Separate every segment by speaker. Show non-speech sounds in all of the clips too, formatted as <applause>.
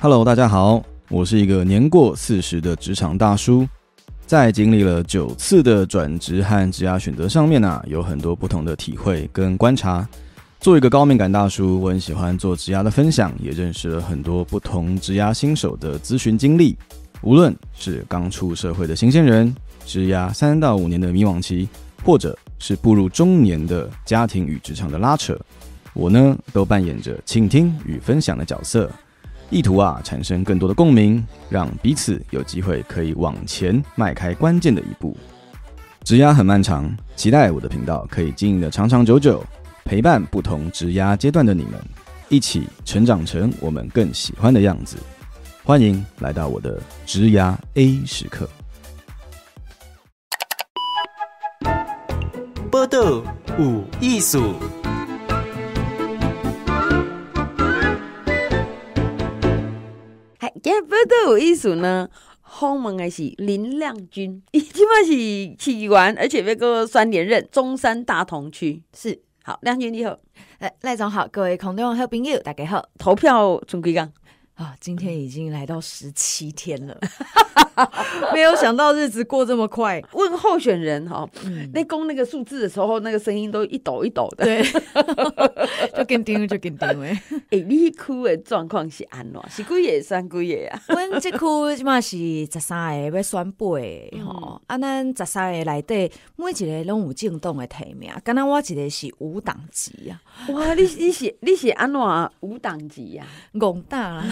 Speaker 1: Hello，大家好，我是一个年过四十的职场大叔，在经历了九次的转职和职涯选择上面呢，有很多不同的体会跟观察。作为一个高敏感大叔，我很喜欢做职涯的分享，也认识了很多不同职涯新手的咨询经历。无论是刚出社会的新鲜人，职涯三到五年的迷惘期，或者是步入中年的家庭与职场的拉扯，我呢都扮演着倾听与分享的角色。意图啊，产生更多的共鸣，让彼此有机会可以往前迈开关键的一步。植牙很漫长，期待我的频道可以经营的长长久久，陪伴不同植牙阶段的你们，一起成长成我们更喜欢的样子。欢迎来到我的植牙 A 时刻。波豆五艺术。
Speaker 2: 都有意思呢。后面的是林亮君，已经是起完，而且那个三连任中山大同区是好。亮君你好，哎赖总好，各位孔东好朋友大家好，投票钟贵刚。啊，今天已经来到十七天了。<laughs> <laughs> 没有想到日子过这么快。问候选人哈，那公那个数字的时候，那个声音都一抖一抖的。对，<laughs> 就紧张，就紧张。哎，<laughs> 你哭的状况是安怎？是几页？算几页啊？阮这哭起码是十三
Speaker 1: 个要选八个哈。啊，咱十三个来底每一个拢有正动的提名。敢若我一个是五档级啊。哇，你你是你是安怎五档级啊？戆大了。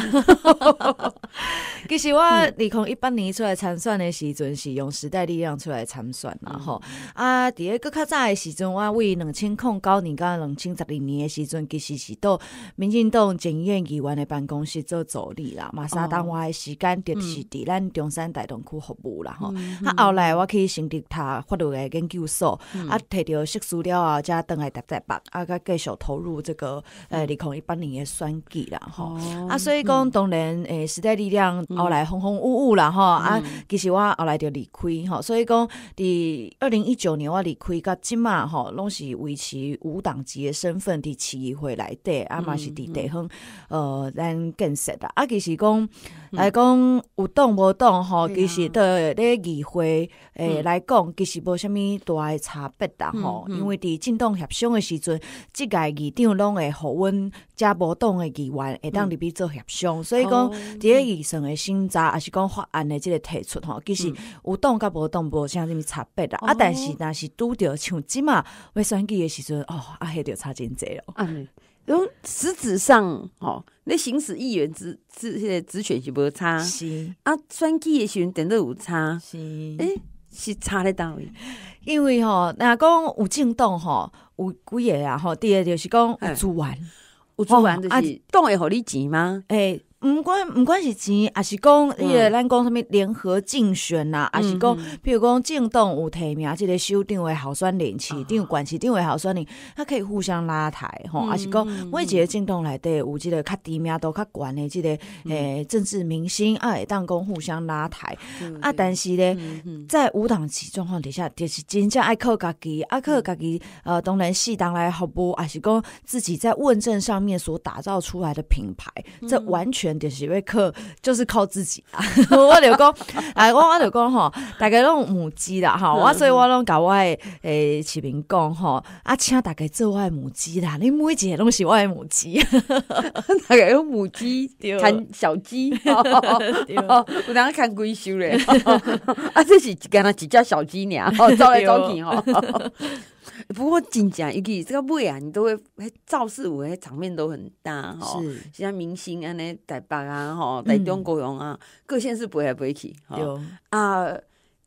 Speaker 1: <laughs> 其实我二零一八年出来参选的时阵，是用时代力量出来参选，啦。吼啊，伫咧搁较早的时阵，我为两千零九年到两千十二年的时候，其实是到民进党陈院员的办公室做助理啦。嘛三当我的时间就是伫咱中山大同区服务啦。吼啊，后来我去成立他法律研究所，啊，摕着硕士了后才等来搭在办，啊，才继续投入这个呃二零一八年的选举啦。吼啊，所以讲当然，诶，时代力量。后来风风雨雨啦吼啊，其实我后来就离开吼，所以讲，伫二零一九年我离开，到即嘛吼，拢是维持无党籍的身份，伫市议会内底，啊嘛是伫地方，呃咱建设的啊，其实讲。来讲有动无动吼，其实在咧议会诶来讲，其实无虾米大诶差别啦吼。因为伫政动协商诶时阵，即个议长拢会互阮遮无动诶议员会当入去做协商。所以讲，伫咧议程诶审查，也是讲法案诶即个提出吼，其实有动甲无动无啥物差别啦。啊，但是若是拄着像即嘛要选举诶时阵，哦，啊，迄着差真侪咯。
Speaker 2: 嗯，实质上吼，你行使议员职职迄个职权是无差是啊，选举的时阵顶头有差是，诶，是差咧，兜里因为吼若讲有政党
Speaker 1: 吼，有几个啊吼，第一个就是讲有资源，有资源，啊，党会互你钱吗？诶。唔管唔管是钱，也是讲，迄个咱讲什物联合竞选呐，啊是讲，比如讲政党有提名，即个首长位候选人，起，定有管系，定位候选人，他可以互相拉抬吼，也是讲，每一个政党内底有即个较低名度较悬的即个诶政治明星啊，当讲互相拉抬，啊但是咧，在无党籍状况底下，就是真正爱靠家己，啊靠家己，呃，当然系当来服务，也是讲自己在问政上面所打造出来的品牌，这完全。就是要靠，就是靠自己啊！<laughs> 我就讲，<laughs> 哎，我我就讲吼，大家拢母鸡啦吼，我所以我拢甲我诶诶，市民讲吼，啊，请大家做我诶母鸡啦，你每一个拢是我诶母鸡，<laughs> 大家拢
Speaker 2: 母鸡，看小鸡，有人看鬼修咧，啊，这是刚刚只叫小鸡娘，走来走去吼。不过真正尤其这个尾啊，你都会，迄赵四五迄场面都很大吼，像明星安尼台北啊吼，在中国用啊，各县是飞来飞去，吼啊。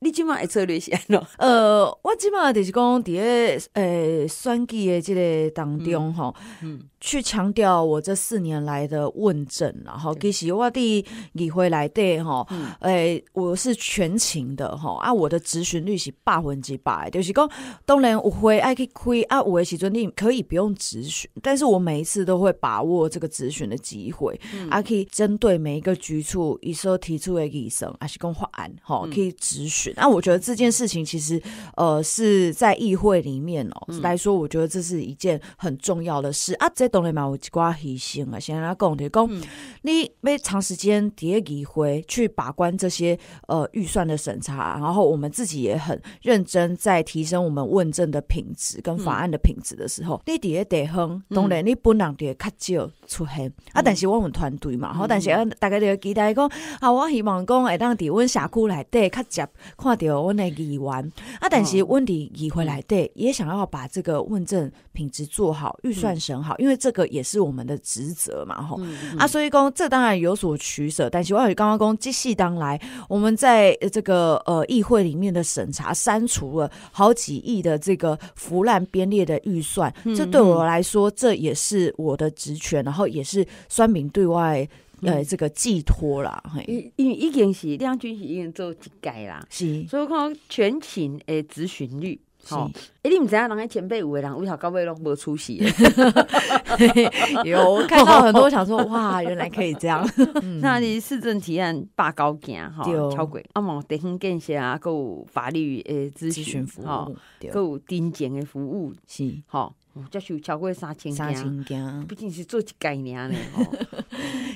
Speaker 2: 你今嘛系策略安怎？呃，我今嘛就是讲咧诶
Speaker 1: 选举的这个当中，吼，去强调我这四年来的问政，然后其实我第议会内底吼，诶，我是全勤的，吼，啊，我的咨询率是百分之百，就是讲，当然有会爱去开亏啊，有的时阵你可以不用咨询，但是我每一次都会把握这个咨询的机会，啊，可以针对每一个局处，伊所提出诶医生，还是讲法案，吼，可以咨询。那我觉得这件事情其实，呃，是在议会里面哦来说，我觉得这是一件很重要的事啊。这当然嘛，有一只牺牲啊，先来讲的讲，你每长时间第一议会去把关这些呃预算的审查，然后我们自己也很认真在提升我们问政的品质跟法案的品质的时候，你第一得哼，当然你本人底下卡久出现啊。但是我们团队嘛，好，但是大家都要期待讲啊。我希望讲，哎，当伫阮社区内底较接。看到我那个移完，啊，但是实温迪移回来，对，也想要把这个问政品质做好，预算审好，因为这个也是我们的职责嘛，吼。啊，所以公这当然有所取舍，但是我也刚刚公即系当来，我们在这个呃议会里面的审查删除了好几亿的这个腐烂编列的预算，这对我来说这也是我的职权，然后也是酸明对外。呃，这个寄托啦，嘿，
Speaker 2: 因为已经是两军是已经做一届啦，是，所以我看全勤诶咨询率，好，诶，你们知样？人家前辈有的人，为啥到尾人无出息？<laughs> 有，我看到很多想说，哇，<laughs> 原来可以这样。<laughs> 那你市政提案把高件哈，超贵，啊嘛，电信建设啊，够法律诶咨询服务，够丁检的服务，是，吼。叫收超过三千件，毕竟是做一概念嘞，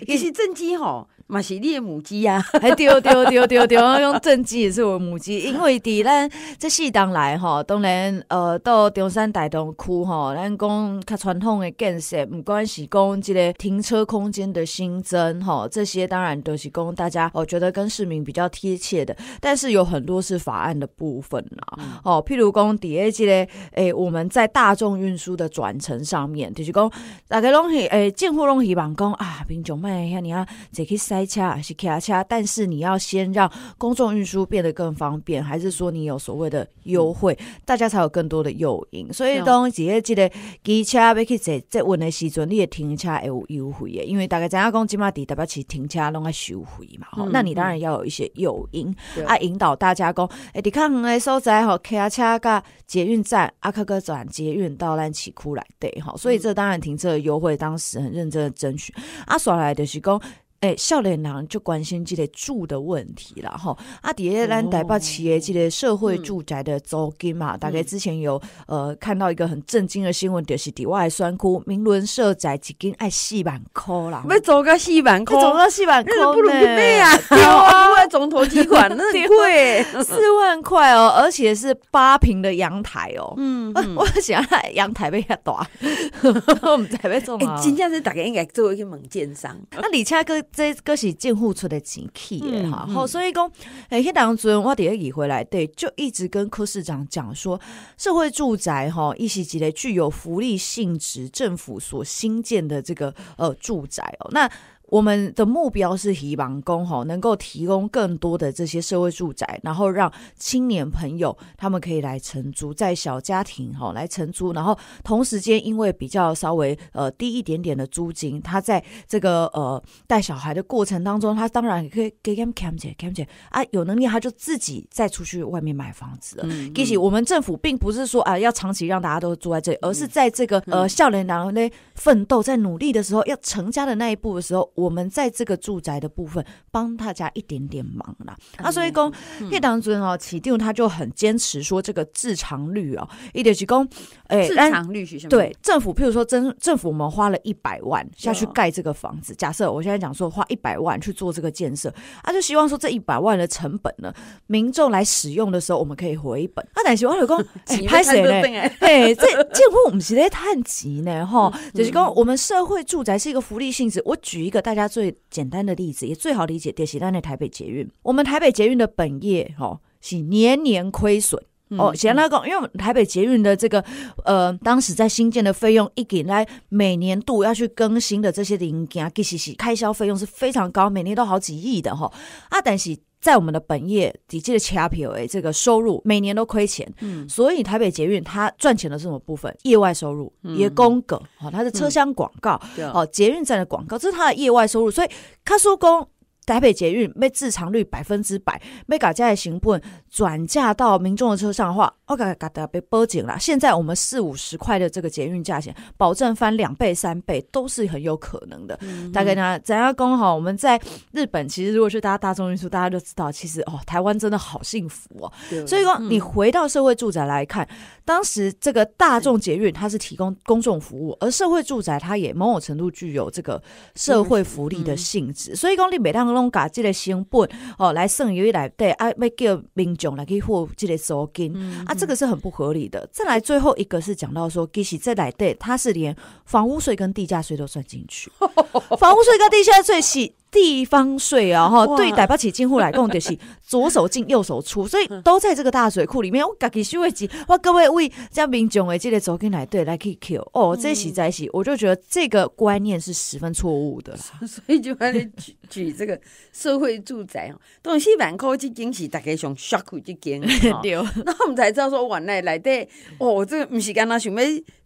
Speaker 2: 也是真机吼。<laughs> 嘛是你的母鸡啊，呀，<laughs> 丢丢丢丢丢，用正鸡
Speaker 1: 也是我母鸡，因为伫咱这四当来吼，当然呃到中山大东区吼，咱讲较传统的建设，唔关是讲即个停车空间的新增吼，这些当然都是供大家我觉得跟市民比较贴切的，但是有很多是法案的部分啦，哦，譬如讲第一即个诶，我们在大众运输的转乘上面，就是讲大家拢是诶，政府拢希望讲啊，贫穷卖遐尼啊，即个。塞车还是开下车，但是你要先让公众运输变得更方便，还是说你有所谓的优惠，大家才有更多的诱因。所以，当企业这个机车要去坐捷运的时，候你的停车会有优惠的，因为大家知道讲，今嘛地代表是停车拢爱收费嘛。好，那你当然要有一些诱因啊，引导大家讲，哎，你看，哎，收载好开下车，噶捷运站阿克哥转捷运到南起库来对哈。所以，这当然停车的优惠，当时很认真的争取。阿耍来的是工。哎，少年人就关心这类住的问题了哈。啊，底下咱台北企业这类社会住宅的租金嘛，大概之前有呃看到一个很震惊的新闻，就是底外酸窟明伦社宅一间爱四万块
Speaker 2: 啦。要租个四万块，租个四万块，那不如你妹啊！对啊，不然总投几款，<laughs> 那很贵，
Speaker 1: 四万块哦，而且是八平的阳台哦。嗯，<laughs> 我想阳台被较大，<laughs> 我们台北种啊，真正是大概应该做一个猛建商。那李佳哥。这个是政府出的钱去的哈，好、所以讲，诶，当天我第一个回来，对，就一直跟柯市长讲说，社会住宅，哈，一些这类具有福利性质，政府所新建的这个呃住宅哦，那。我们的目标是提供公吼能够提供更多的这些社会住宅，然后让青年朋友他们可以来承租，在小家庭哈来承租，然后同时间因为比较稍微呃低一点点的租金，他在这个呃带小孩的过程当中，他当然可以给他们 cam 姐 cam 姐啊有能力他就自己再出去外面买房子了。嗯，其实我们政府并不是说啊要长期让大家都住在这里，而是在这个呃少年然后呢奋斗在努力的时候，要成家的那一步的时候。我们在这个住宅的部分帮大家一点点忙啦。阿所以公叶当尊哦，起定他就很坚持说这个自偿率哦，一点是公哎自偿
Speaker 2: 率是什么？对
Speaker 1: 政府，譬如说政政府，我们花了一百万下去盖这个房子。假设我现在讲说花一百万去做这个建设，他就希望说这一百万的成本呢，民众来使用的时候，我们可以回本。他但希望老公拍谁嘞？哎，<laughs> 这结婚我们是在探急呢哈，就是讲我们社会住宅是一个福利性质。我举一个。大家最简单的例子也最好理解，视台的台北捷运，我们台北捷运的本业哦是年年亏损哦。简单讲，因为台北捷运的这个呃，当时在新建的费用一给来，每年度要去更新的这些零件、实器、开销费用是非常高，每年都好几亿的哈啊，但是。在我们的本业，底下的其他 p OA 这个收入每年都亏钱，嗯，所以台北捷运它赚钱的这种部分，业外收入，业供梗，哈，它是车厢广告，对，哦，捷运站的广告，这是它的业外收入，所以卡叔公。台北捷运被自偿率百分之百，被各家的行粉转嫁到民众的车上的话，哦嘎嘎的被波警了。现在我们四五十块的这个捷运价钱，保证翻两倍三倍都是很有可能的。大概呢，咱要刚好我们在日本，其实如果去大家大众运输，大家就知道，其实哦，台湾真的好幸福哦。所以说，你回到社会住宅来看，当时这个大众捷运它是提供公众服务，而社会住宅它也某种程度具有这个社会福利的性质。所以，公你每当。弄噶这个成本哦，来剩余来底，啊，要叫民众来去付这个租金啊，这个是很不合理的。再来最后一个是讲到说，其实这来贷，他是连房屋税跟地价税都算进去，<laughs> 房屋税跟地价税是。地方税啊，哈，对台北起政府来讲，就是 <laughs> 左手进右手出，所以都在这个大水库里面。我自己收的钱，我各位为这民众诶，这个走进来，对，来去扣哦，这是洗是，我就觉得这个观念是十分错误的啦。<laughs>
Speaker 2: 所以就来举举这个社会住宅啊，东西万科这经是大家想 shock 这减，<laughs> 对。那我们才知道说，原来来的哦，这个不是跟他想要。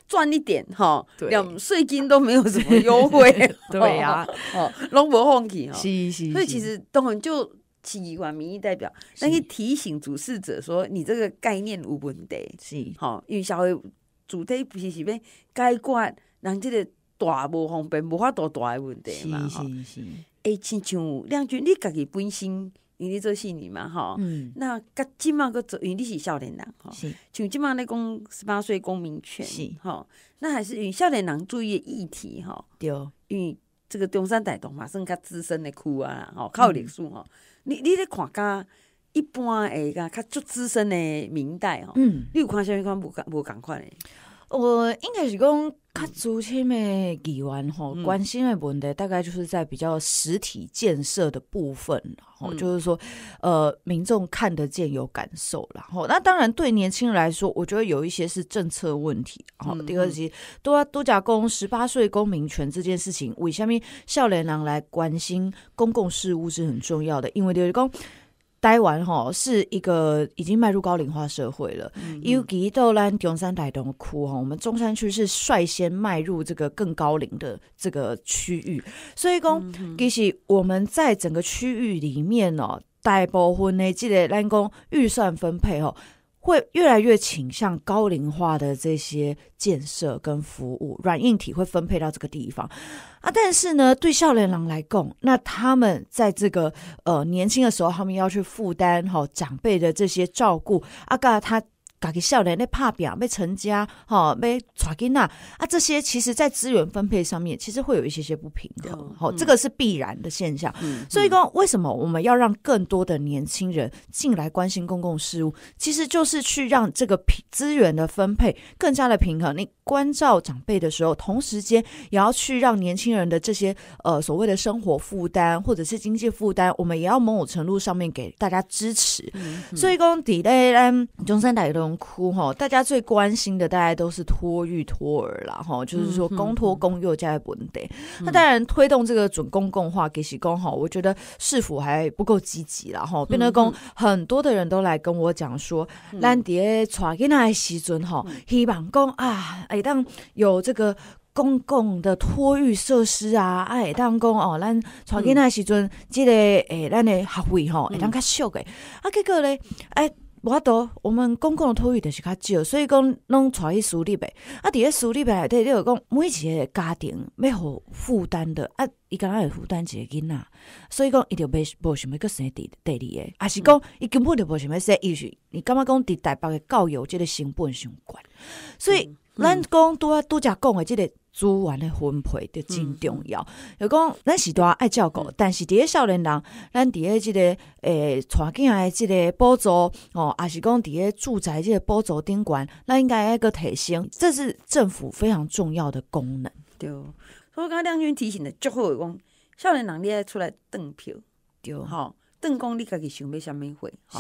Speaker 2: 赚一点哈，两税金都没有什么优惠，<laughs> 对呀，哦，拢无放弃哈。所以其实当然就几万民意代表，咱去提醒主事者说，你这个概念有问题，是吼，因为社会主体不是是要解决人这个大无方便，无法度大的问题嘛。是是是，哎，亲像亮君，你家己本身。因为做戏呢嘛吼，嗯，那甲即马个做，因为你是少年人吼，是，像即马咧讲十八岁公民权，是吼，那还是因少年人注意的议题吼，对，因为即个中山大道嘛，算较资深诶区啊，吼，较有历史吼，你你咧看甲一般诶，甲较足资深诶明代吼，嗯，你有看啥物款无共无共款诶？我
Speaker 1: 应该是讲较族体的几项吼，关心的问题，大概就是在比较实体建设的部分，后就是说，呃，民众看得见、有感受然后那当然对年轻人来说，我觉得有一些是政策问题，吼。第二集多多讲公十八岁公民权这件事情，为什么少年郎来关心公共事务是很重要的？因为就是待完哈，是一个已经迈入高龄化社会了。尤其到咱中山大动区哈，我们中山区是率先迈入这个更高龄的这个区域，所以讲，其实我们在整个区域里面哦，大部分的这个，咱讲预算分配哦。会越来越倾向高龄化的这些建设跟服务，软硬体会分配到这个地方啊。但是呢，对少年郎来供，那他们在这个呃年轻的时候，他们要去负担哈长辈的这些照顾啊。噶他。家己少年咧怕表被成家，吼被娶囡啊啊！这些其实在资源分配上面，其实会有一些些不平衡，好，这个是必然的现象。所以讲，为什么我们要让更多的年轻人进来关心公共事务，其实就是去让这个平资源的分配更加的平衡。你。关照长辈的时候，同时间也要去让年轻人的这些呃所谓的生活负担或者是经济负担，我们也要某种程度上面给大家支持。所以讲底类咧，中山大学都能哭吼，大家最关心的大概都是托育托儿啦吼，就是说公托公育加在本地，那当然推动这个准公共化给起公吼，我觉得是否还不够积极啦吼？变得公很多的人都来跟我讲说，咱底带囡仔的时阵吼，希望公啊。当有这个公共的托育设施啊，哎，当讲哦，咱带囡仔时阵，即个诶，咱的学费吼会当较少嘅。啊，结果咧，哎，我度，我们公共的托育就是较少，所以讲拢带去私立的。啊，伫咧私立底，你个讲每一个家庭要互负担的，啊，伊敢若会负担一个囡仔，所以讲伊就袂无想要去生第第二个，啊，是讲伊根本就无想要说，伊是你感觉讲伫台北的教育，即个成本上悬，所以。咱讲拄啊拄则讲诶，即个资源的分配着真重要。有讲咱是多爱照顾，但是伫咧少年人，咱伫咧即个诶，带囝诶即个补助哦，也是讲伫咧住宅即个补助顶悬，咱应该爱个提升，这是政府非常重要的功能。对，
Speaker 2: 所以刚刚亮君提醒的，最后讲少年人你爱出来投票。对，吼。邓讲你家己想要虾物货？是，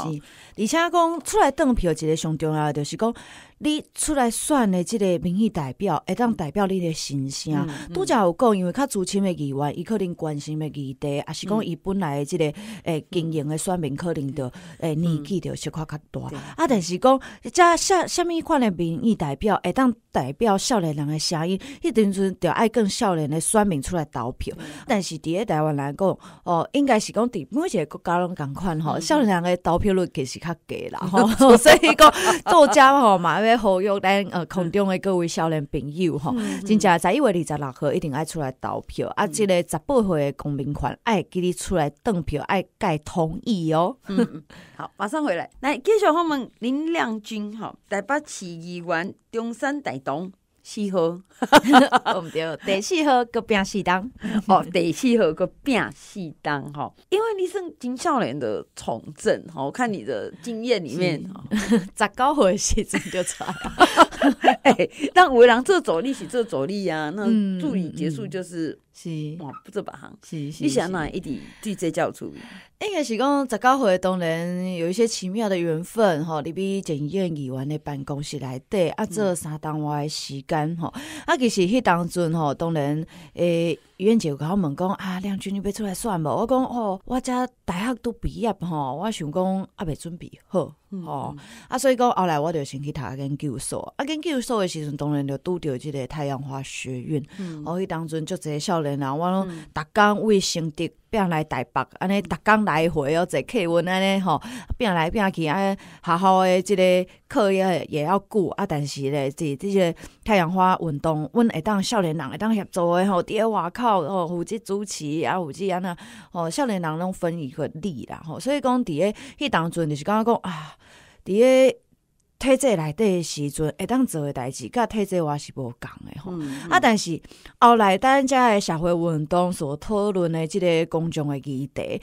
Speaker 1: 而且讲出来，邓票一个上重要就是讲，你出来选的这个民意代表，会当代表你的声音。则、才有讲，因为较资深的议员，伊可能关心的议题，也是讲伊本来的这个诶，经营的选民可能着诶年纪着小块较大。啊，但是讲，遮下下面款的民意代表，会当代表少年人的声音，迄阵阵着爱更少年人选民出来投票。但是伫咧台湾来讲，哦，应该是讲伫每一个国。家拢共款吼，少年诶投票率其实较低啦，<laughs> 吼，<laughs> 所以讲作家嘛，要呼吁咱呃，空中的各位少年朋友吼，真正十一月二十六号一定爱出来投票，啊，即个十八岁诶公民权，爱给你出来登票，爱盖同意哦。
Speaker 2: 好，马上回来，来继续我们林亮君吼，台北市议员中山大东。四号，<laughs> 哦哈对，哈哈！四们个变四当，哦，第四号个变四当 <laughs> 吼，因为你是金少年的从政，哈，我看你的经验里面，哈，<laughs> 九高的行政就差，哎，但五人做这着力是做左力啊，那助理结束就是。是，哇，不做别行。你是想哪一点 DJ 叫出？应该是讲十九岁
Speaker 1: 当然有一些奇妙的缘分吼，你比检验议员的办公室来对啊，这三当外时间吼啊，其实迄当阵吼，当然诶。余艳杰有甲我问讲，啊，亮君你要出来算无？我讲，哦，我遮大学都毕业吼，我想讲啊，未准备好，吼，啊，所以讲后来我就先去塔间教所，啊，间教所的时阵当然就拄着即个太阳花学院，嗯、哦，迄当阵就一个少年，人，我拢逐工为先得。变来台北，安尼逐工来回哦，坐客运安尼吼，变来变去安尼好好诶，即个课也也要顾啊，但是咧，即即个太阳花运动，阮会当少年人会当协助诶吼，伫咧外口吼负责主持啊，负责安那吼少年人拢分一份力啦吼，所以讲伫咧迄当阵就是感觉讲啊，伫咧。体制底对时阵，会当做诶代志，甲体制外是无共的吼。啊，但是后来咱遮诶社会运动所讨论的即个公众的议题，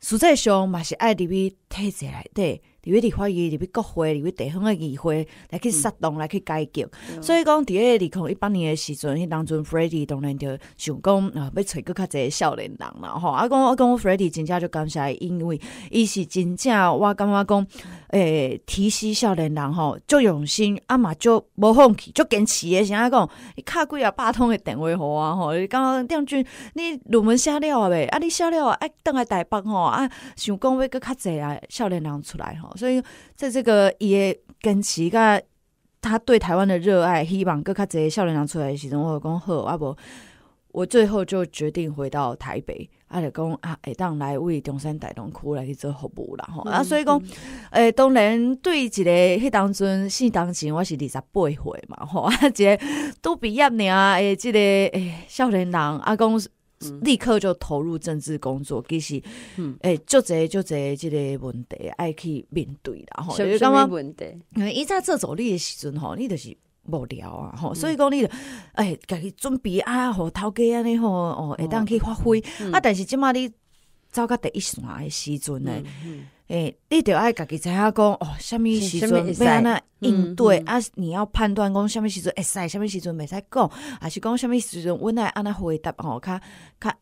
Speaker 1: 实质上嘛是爱伫 v 体制内底。伊要发现特别国会、特别地方的议会，来去杀动，来去解决。所以讲，第二零一八年的时阵，当中 f r e d d y 当然就想讲啊，要找更较济嘅少年人啦吼。啊，讲啊讲 f r e d d y 真正就感谢，因为伊是真正我感觉讲，诶，提恤少年人吼，足用心，啊嘛足无放弃，足坚持是安阿讲，伊敲几啊，八通的电话互我吼。刚刚店军，你入门写料啊未？啊，你写料啊？哎，等下台北吼，啊，想讲要个较侪啊，少年人出来吼。所以，在这个也跟其他他对台湾的热爱，希望搁较侪少年人出来时阵，我讲好啊，无我最后就决定回到台北，阿就讲啊，下当来为中山大动区来去做服务啦吼。啊，所以讲，诶，当然对一个迄当阵四当时我是二十八岁嘛吼，啊，一个都毕业呢诶，即个诶少年人阿公。立刻就投入政治工作，其实，诶，足侪足侪即个问题爱去面对啦。吼，什是问题？因为伊在做助理的时阵吼，你就是无聊啊，吼。所以讲你，诶，家己准备啊，吼，头家安尼吼哦，会当去发挥啊。但是即马你。走到第一线的时阵呢，诶你得爱家己知影讲哦，什么时阵要安那应对啊？你要判断讲什么时阵会使，什么时阵袂使讲，还是讲什么时阵，阮爱安那回答哦，较较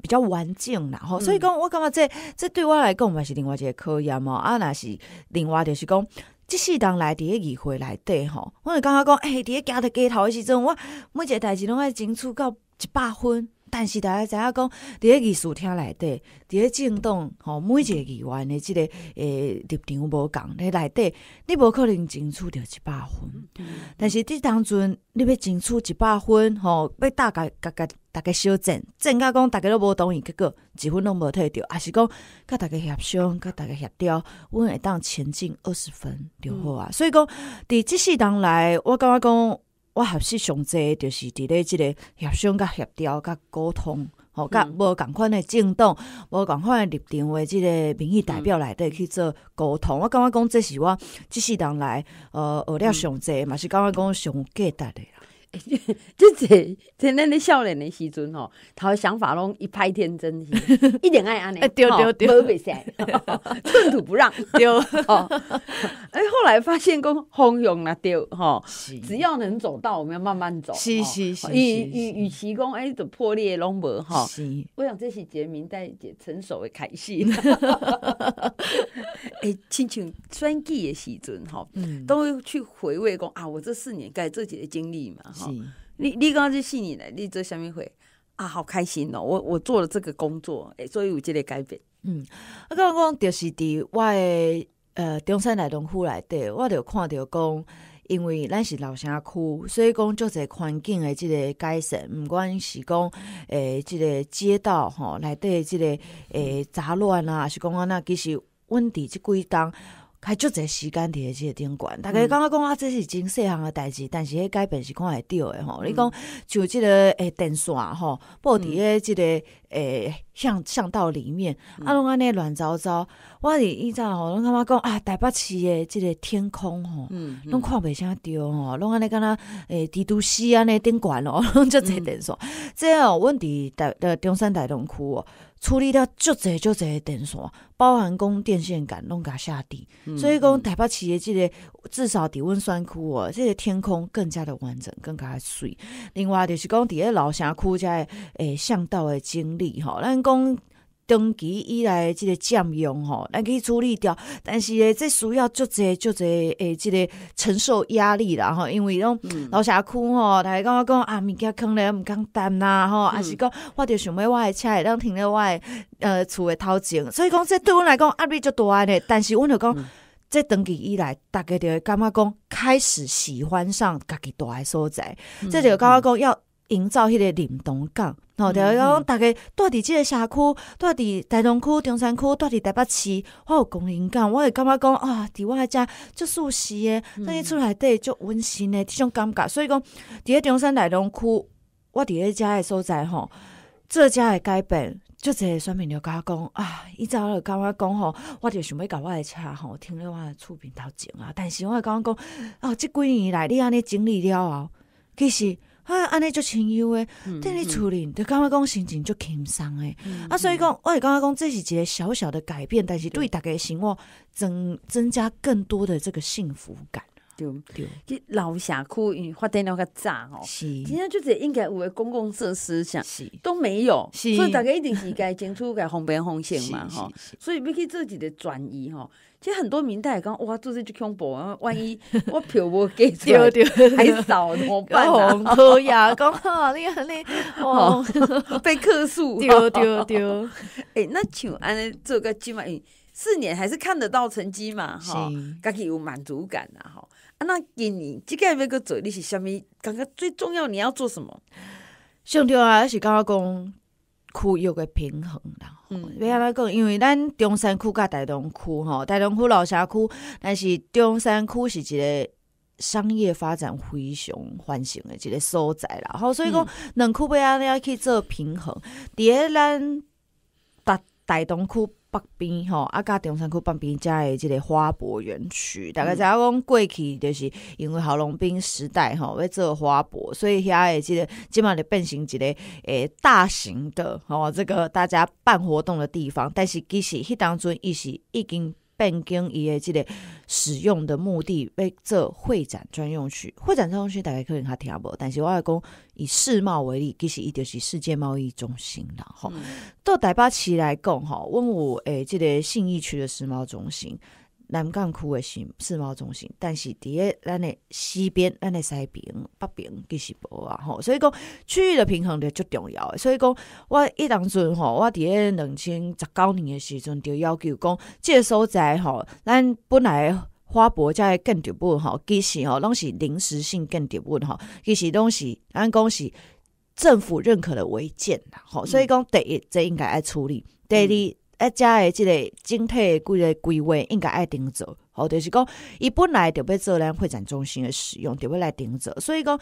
Speaker 1: 比较完整啦吼，所以讲，我感觉这这对我来讲，嘛是另外一个考验嘛。啊，若是另外就是讲，即世人来伫一机会内底吼，我就感觉讲，哎，伫一行伫街头的时阵，我每一个代志拢爱争取到一百分。但是大家知影讲，伫个艺术厅内底，伫个正动吼，每一个议员的即个诶立场无共，讲，内底你无可能争取着一百分。但是伫当阵，你要争取一百分吼，要大家大家大家修正，正甲讲大家都无同意，结果一分拢无退着，还是讲甲大家协商，甲大家协调，阮会当前进二十分就好啊。所以讲伫即世人来，我感觉讲。我合适上座，就是伫咧即个协商、甲协调、甲沟通，吼，甲无共款的政党，无共款的立场，话即个民意代表内底去做沟通。我感觉讲，这是我即世人来，呃，学了上座嘛，是感觉讲上价值的。
Speaker 2: 就 <laughs> 这在恁咧笑脸的时阵吼，他的想法拢一派天真，<laughs> 一点爱安尼丢丢丢不卫寸土不让丢 <laughs> 哦。哎，后来发现讲宽向了丢吼，只要能走到，我们要慢慢走。是是是，与与与其讲哎，总破裂拢无哈。是，我想这是杰明在成熟的开始。哎，亲情专辑的时阵吼，嗯，都会去回味讲啊，我这四年盖自己的经历嘛你你刚刚即四年嘞，你做虾物会啊？好开心哦！我我做了这个工作，哎，所以有这个改变。
Speaker 1: 嗯，我刚刚就是伫我诶，呃中山内动区来底，我就看到讲，因为咱是老城区，所以讲做这环境诶，即个改善，毋管是讲诶即个街道吼，内底即个诶杂乱啊，是讲啊那其实阮伫即几章。还就这时间即个顶悬，大家感觉讲啊，这是真细项诶代志，但是迄改变是看会着诶吼。你讲就即个诶电线吼，布伫咧即个诶巷巷道里面，啊拢安尼乱糟糟。我伫以前吼，拢感觉讲啊台北市诶即个天空吼，拢看袂啥对吼，拢安尼敢若诶蜘都丝安尼顶悬咯，<laughs> 拢足济电线。这哦，问题台的中山大同区。处理掉足侪足侪电线，包含供电线杆拢甲下地，所以讲台北企业即个至少伫温山区哦，即个天空更加的完整，更加水。另外就是讲伫个老城区遮诶巷道的经历吼，咱讲。登记以来，即个占用吼，咱去处理掉，但是咧，这需要足侪足侪诶，即个承受压力啦吼。因为种老社区吼，大家讲讲啊，物件困咧毋敢单啦吼，还是讲我着想要我的车会当停咧我诶呃厝的头前，所以讲这对阮来讲压力足大咧。但是阮着讲，这登记以来，大家就会感觉讲开始喜欢上家己大所在，这就感觉讲要。营造迄个林东港，吼，就讲大家住伫即个社区，住伫大同区、中山区、住伫台北市，我有讲因讲我会感觉讲啊，伫我迄遮遮舒适诶，但一厝内底就温馨诶，即种感觉。所以讲伫咧中山、大同区，我伫咧遮诶所在吼，这遮诶街遮就选民梅甲我讲啊。伊早著甲我讲吼，我就想要甲我诶车吼，停咧我诶厝边头前啊。但是我会觉讲哦，即几年来你安尼整理了后，其实。啊，安尼就清幽诶，伫咧处理，就感觉讲心情就轻松诶。啊，所以讲，我会刚觉讲，这是一个小小的改变，但是对大家的生活增增加更多的这个幸福感。对
Speaker 2: 对，去楼下库，发展了较早吼，今天就是应该有诶公共设施，像都没有，所以大家一定是该清楚该方便方便嘛哈。<laughs> 所以要去自己的转移吼。其实很多明代讲哇，做这就恐怖啊，万一 <laughs> 我票没给掉掉还少，怎么办啊？好呀，讲啊，那个那哦，被克数丢丢丢。哎，<laughs> 那像安尼做个起码四年，还是看得到成绩嘛哈，己有满足感啊！哈。啊，那今年即个要去做，你是什物感觉最重要，你要做什么？
Speaker 1: 上条啊，还是刚刚讲区域的平衡啦。嗯，要安怎讲？因为咱中山区甲大同区吼，大同区、老社区，但是中山区是一个商业发展非常繁盛的一个所在啦。吼，所以讲两区要安尼要去做平衡。伫咧咱大大东区。北边吼，啊，甲中山区北边，遮的即个花博园区，大概知影公过去，就是因为侯龙斌时代吼，要做花博，所以遐的即个，即码得变成一个诶大型的吼，这个大家办活动的地方。但是其实迄当阵伊是已经。变更伊业即个使用的目的被这会展专用区，会展专用区大概可能较听无，但是我来讲以世贸为例，其实伊就是世界贸易中心啦。吼，到台北市来讲，吼，阮有诶，这个信义区的世贸中心。南港区的市世贸中心，但是伫诶咱的西边、咱的西边、北边，其实无啊吼，所以讲区域的平衡就重要。所以讲，我一当阵吼，我伫诶两千十九年的时候，就要求讲，即个所在吼，咱本来花博在建筑物吼，其实吼，拢是临时性建筑物吼，其实拢是咱讲是政府认可的违建啦吼，所以讲第一，这应该爱处理；第二。一家的即个整体规规划应该爱定做，哦，就是讲伊本来就欲做咱会展中心的使用，就欲来定做，所以讲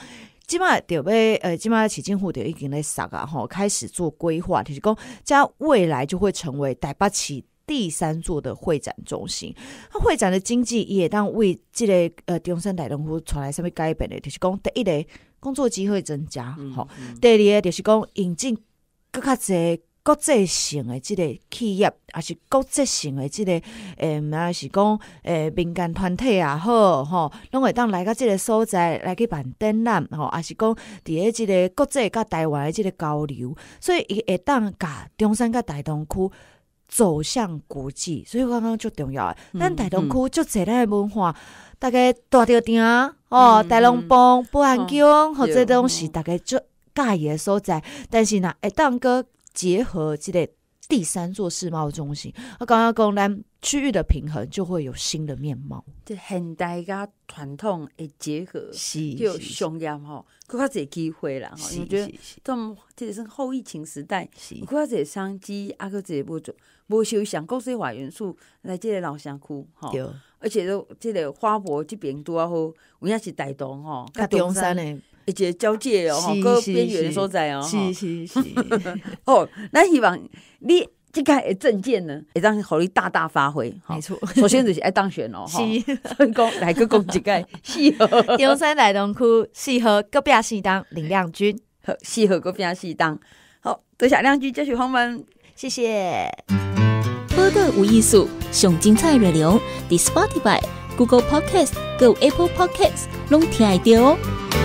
Speaker 1: 即码就欲呃，即码市政府就已经咧杀啊，吼，开始做规划，就是讲即未来就会成为台北市第三座的会展中心。那会展的经济也当为即个呃中山大东湖传来上面改变的，就是讲第一个工作机会增加，吼，第二个就是讲引进更加侪。国际性的即个企业，还是国际性的即、个，呃，诶，是讲诶，民间团体也好，吼，拢会当来到即个所在，来去办展览，吼，还是讲伫诶即个国际甲台湾的即个交流，所以伊会当甲中山甲大同区走向国际，所以刚刚就重要。咱大同区足咱咧文化，大概大吊顶吼，哦，大龙帮、保安宫，或者东西大概足意诶所在。但是呢，一当个。结合即个第三座世贸中心，我刚刚讲，咱区域的平衡就会有新的面貌。
Speaker 2: 这很大个传统的结合，是就有雄扬吼，搁较者机会啦。我觉得，这种们这是后疫情时代，搁较者商机，啊搁这无做，无休想响，国际化元素来即个老乡区吼，而且都即个花博即边多好，有影是带动吼，甲中山的。一个交界哦，搁边缘所在哦，是是是。<laughs> 哦，那希望你这个证件呢，会当让你大大发挥。没错，首先就是爱当选哦，<laughs> 是，分 <laughs> 工来个公一盖，适合阳山大东区，适合隔壁西当林亮军，和适合隔壁西当。好，多谢两句，谢谢访问，谢谢。
Speaker 1: 播个吴意素，上精菜热流，第 Spotify、Google Podcast、Go Apple Podcast 拢听得到哦。